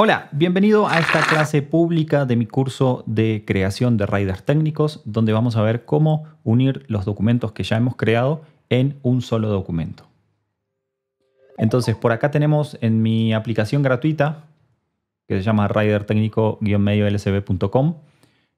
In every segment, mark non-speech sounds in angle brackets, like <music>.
Hola, bienvenido a esta clase pública de mi curso de creación de riders técnicos, donde vamos a ver cómo unir los documentos que ya hemos creado en un solo documento. Entonces, por acá tenemos en mi aplicación gratuita, que se llama rider técnico-medio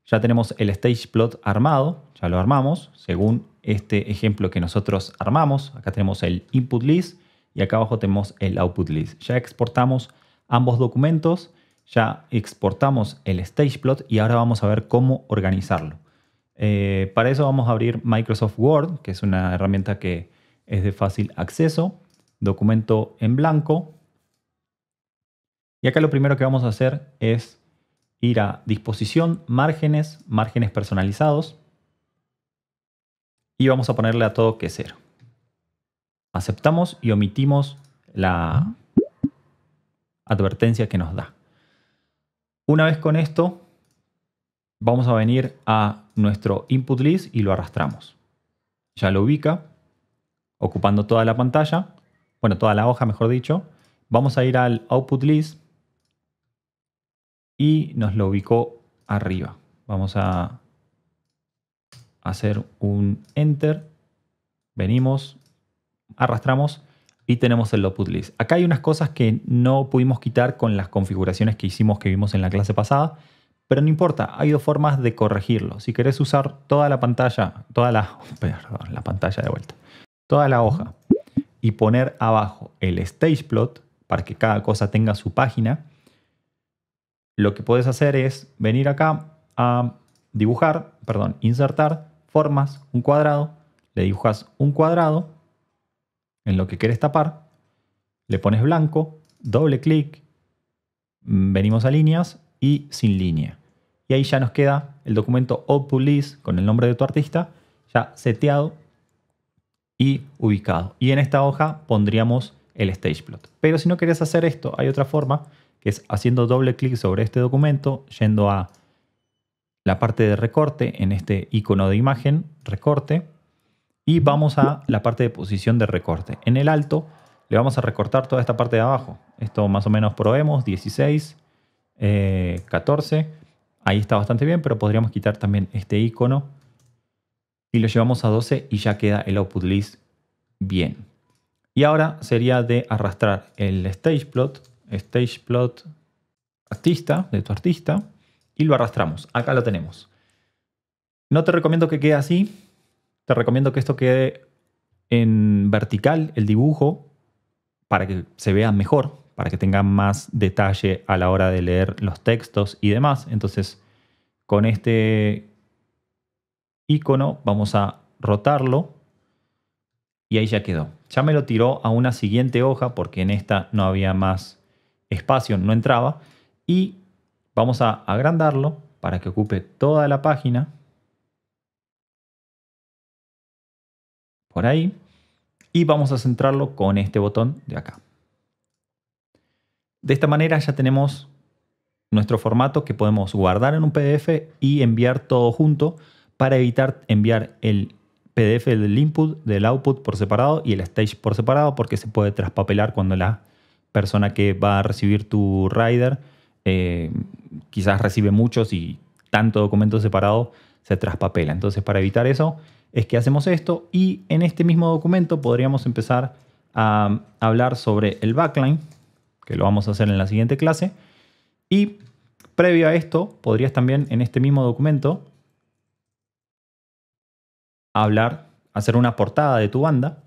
ya tenemos el stage plot armado, ya lo armamos, según este ejemplo que nosotros armamos. Acá tenemos el input list y acá abajo tenemos el output list. Ya exportamos ambos documentos, ya exportamos el stage plot y ahora vamos a ver cómo organizarlo. Eh, para eso vamos a abrir Microsoft Word, que es una herramienta que es de fácil acceso, documento en blanco. Y acá lo primero que vamos a hacer es ir a disposición, márgenes, márgenes personalizados. Y vamos a ponerle a todo que cero. Aceptamos y omitimos la, advertencia que nos da. Una vez con esto, vamos a venir a nuestro input list y lo arrastramos. Ya lo ubica, ocupando toda la pantalla, bueno, toda la hoja, mejor dicho. Vamos a ir al output list y nos lo ubicó arriba. Vamos a hacer un enter, venimos, arrastramos y tenemos el output list. Acá hay unas cosas que no pudimos quitar con las configuraciones que hicimos que vimos en la clase pasada, pero no importa, hay dos formas de corregirlo. Si querés usar toda la pantalla, toda la, <laughs> perdón, la pantalla de vuelta, toda la hoja y poner abajo el stage plot para que cada cosa tenga su página, lo que podés hacer es venir acá a dibujar, perdón, insertar formas, un cuadrado, le dibujas un cuadrado en lo que quieres tapar, le pones blanco, doble clic, venimos a líneas y sin línea. Y ahí ya nos queda el documento output con el nombre de tu artista ya seteado y ubicado. Y en esta hoja pondríamos el stage plot. Pero si no querés hacer esto, hay otra forma que es haciendo doble clic sobre este documento, yendo a la parte de recorte en este icono de imagen, recorte, y vamos a la parte de posición de recorte. En el alto le vamos a recortar toda esta parte de abajo. Esto más o menos probemos, 16, 14. Eh, Ahí está bastante bien, pero podríamos quitar también este icono y lo llevamos a 12 y ya queda el output list bien. Y ahora sería de arrastrar el stage plot, stage plot artista, de tu artista, y lo arrastramos. Acá lo tenemos. No te recomiendo que quede así, te recomiendo que esto quede en vertical, el dibujo, para que se vea mejor, para que tenga más detalle a la hora de leer los textos y demás. Entonces, con este icono vamos a rotarlo y ahí ya quedó. Ya me lo tiró a una siguiente hoja porque en esta no había más espacio, no entraba. Y vamos a agrandarlo para que ocupe toda la página. por ahí. Y vamos a centrarlo con este botón de acá. De esta manera ya tenemos nuestro formato que podemos guardar en un PDF y enviar todo junto para evitar enviar el PDF del input, del output por separado y el stage por separado porque se puede traspapelar cuando la persona que va a recibir tu rider eh, quizás recibe muchos y tanto documento separado se traspapela. Entonces para evitar eso es que hacemos esto y en este mismo documento podríamos empezar a hablar sobre el backline, que lo vamos a hacer en la siguiente clase. Y previo a esto, podrías también en este mismo documento hablar, hacer una portada de tu banda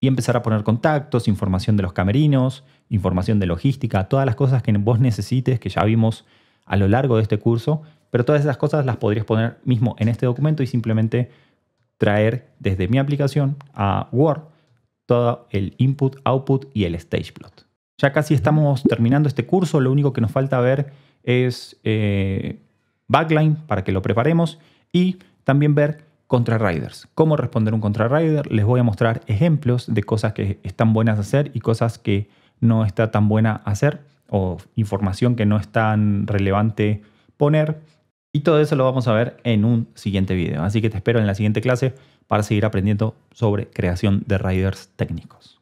y empezar a poner contactos, información de los camerinos, información de logística, todas las cosas que vos necesites, que ya vimos a lo largo de este curso, pero todas esas cosas las podrías poner mismo en este documento y simplemente traer desde mi aplicación a Word todo el input, output y el stage plot. Ya casi estamos terminando este curso, lo único que nos falta ver es eh, backline para que lo preparemos y también ver contrariders. Cómo responder un contrarider. Les voy a mostrar ejemplos de cosas que están buenas hacer y cosas que no está tan buena hacer o información que no es tan relevante poner. Y todo eso lo vamos a ver en un siguiente video. Así que te espero en la siguiente clase para seguir aprendiendo sobre creación de riders técnicos.